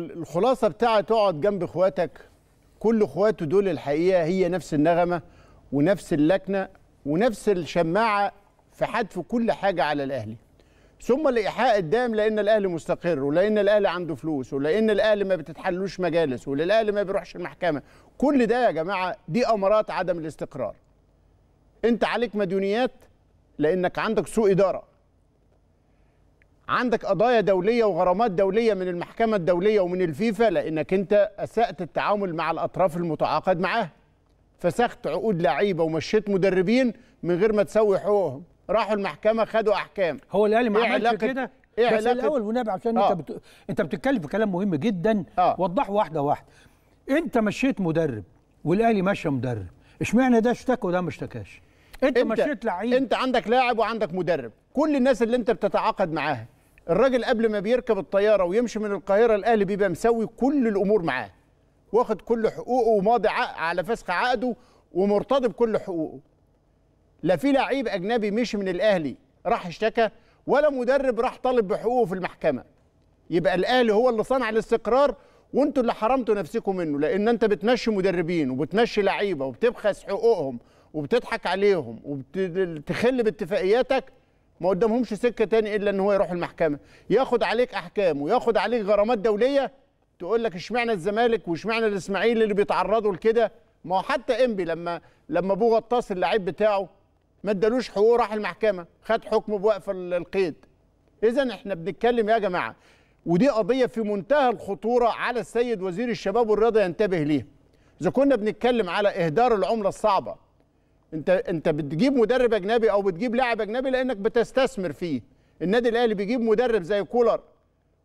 الخلاصه بتاعه تقعد جنب اخواتك كل اخواته دول الحقيقه هي نفس النغمه ونفس اللكنه ونفس الشماعه في حدف كل حاجه على الاهلي ثم الايحاء الدائم لان الاهلي مستقر ولان الاهلي عنده فلوس ولان الاهلي ما بتتحلوش مجالس وللاهلي ما بيروحش المحكمه كل ده يا جماعه دي امارات عدم الاستقرار انت عليك مديونيات لانك عندك سوء اداره عندك قضايا دوليه وغرامات دوليه من المحكمه الدوليه ومن الفيفا لانك انت اسات التعامل مع الاطراف المتعاقد معاها فسخت عقود لعيبه ومشيت مدربين من غير ما تسوي حقوقهم راحوا المحكمه خدوا احكام هو الاهلي ما إيه عملش كده إيه بس الاول ونابع عشان آه. انت بت... انت بتتكلم في كلام مهم جدا آه. وضحه واحده واحده انت مشيت مدرب والاهلي مشى مدرب اشمعنى ده اشتكى وده ما اشتكاش انت, انت مشيت لعيب انت عندك لاعب وعندك مدرب كل الناس اللي انت بتتعاقد معاها الراجل قبل ما بيركب الطياره ويمشي من القاهره الاهلي بيبقى مسوي كل الامور معاه واخد كل حقوقه وماضي على فسخ عقده ومرتضي بكل حقوقه لا في لعيب اجنبي مشي من الاهلي راح اشتكى ولا مدرب راح طالب بحقوقه في المحكمه يبقى الاهلي هو اللي صنع الاستقرار وانتوا اللي حرمتوا نفسكم منه لان انت بتمشي مدربين وبتمشي لعيبه وبتبخس حقوقهم وبتضحك عليهم وبتخل باتفاقياتك ما قدامهمش سكه تاني الا ان هو يروح المحكمه ياخد عليك احكام وياخد عليك غرامات دوليه تقول لك اشمعنى الزمالك واشمعنى الاسماعيلي اللي بيتعرضوا لكده ما هو حتى انبي لما لما ابو غطاس اللعيب بتاعه ما ادالوش حقوقه راح المحكمه خد حكم بوقف القيد اذا احنا بنتكلم يا جماعه ودي قضيه في منتهى الخطوره على السيد وزير الشباب والرياضه ينتبه ليها اذا كنا بنتكلم على اهدار العمله الصعبه انت انت بتجيب مدرب اجنبي او بتجيب لاعب اجنبي لانك بتستثمر فيه النادي الاهلي بيجيب مدرب زي كولر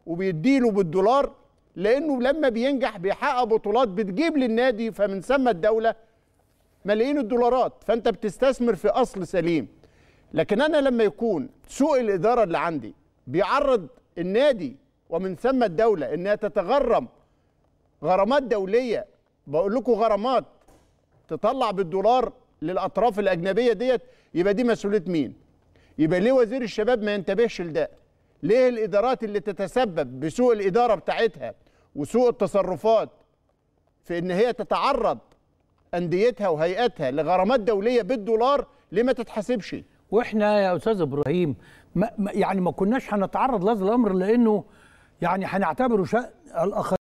وبيديله بالدولار لانه لما بينجح بيحقق بطولات بتجيب للنادي فمن ثم الدوله ملايين الدولارات فانت بتستثمر في اصل سليم لكن انا لما يكون سوء الاداره اللي عندي بيعرض النادي ومن ثم الدوله انها تتغرم غرامات دوليه بقول لكم غرامات تطلع بالدولار للاطراف الاجنبيه ديت يبقى دي مسؤوليه مين يبقى ليه وزير الشباب ما ينتبهش لده ليه الادارات اللي تتسبب بسوء الاداره بتاعتها وسوء التصرفات في ان هي تتعرض انديتها وهيئاتها لغرامات دوليه بالدولار ليه ما تتحاسبش واحنا يا استاذ ابراهيم ما يعني ما كناش هنتعرض لهذا الامر لانه يعني هنعتبره شان الاخرين